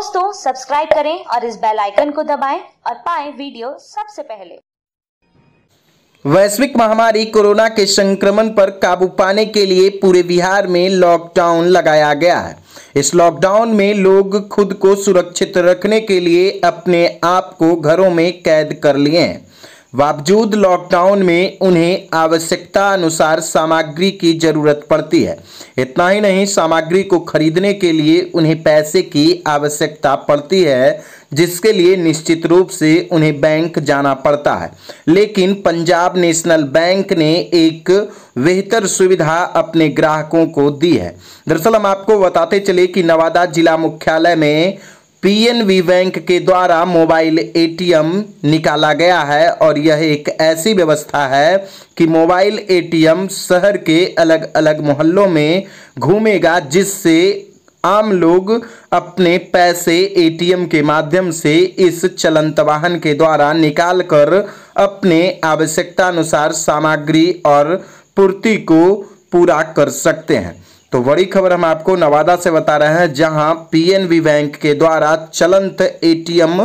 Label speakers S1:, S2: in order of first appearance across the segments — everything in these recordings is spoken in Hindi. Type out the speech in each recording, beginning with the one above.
S1: दोस्तों सब्सक्राइब करें और इस बेल आइकन को दबाएं और पाएं वीडियो सबसे पहले
S2: वैश्विक महामारी कोरोना के संक्रमण पर काबू पाने के लिए पूरे बिहार में लॉकडाउन लगाया गया है इस लॉकडाउन में लोग खुद को सुरक्षित रखने के लिए अपने आप को घरों में कैद कर लिए हैं बावजूद लॉकडाउन में उन्हें आवश्यकता अनुसार सामग्री की जरूरत पड़ती है इतना ही नहीं सामग्री को खरीदने के लिए उन्हें पैसे की आवश्यकता पड़ती है जिसके लिए निश्चित रूप से उन्हें बैंक जाना पड़ता है लेकिन पंजाब नेशनल बैंक ने एक बेहतर सुविधा अपने ग्राहकों को दी है दरअसल हम आपको बताते चले कि नवादा जिला मुख्यालय में पीएनबी बैंक के द्वारा मोबाइल एटीएम निकाला गया है और यह एक ऐसी व्यवस्था है कि मोबाइल एटीएम शहर के अलग अलग मोहल्लों में घूमेगा जिससे आम लोग अपने पैसे एटीएम के माध्यम से इस चलंत वाहन के द्वारा निकाल कर अपने आवश्यकतानुसार सामग्री और पूर्ति को पूरा कर सकते हैं तो बड़ी खबर हम आपको नवादा से बता रहे हैं जहां पीएनबी बैंक के द्वारा चलंत एटीएम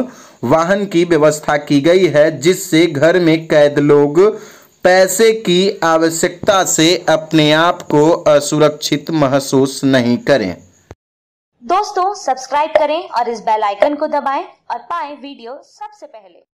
S2: वाहन की व्यवस्था की गई है जिससे घर में कैद लोग पैसे की आवश्यकता से अपने आप को असुरक्षित महसूस नहीं करें
S1: दोस्तों सब्सक्राइब करें और इस बेल आइकन को दबाएं और पाएं वीडियो सबसे पहले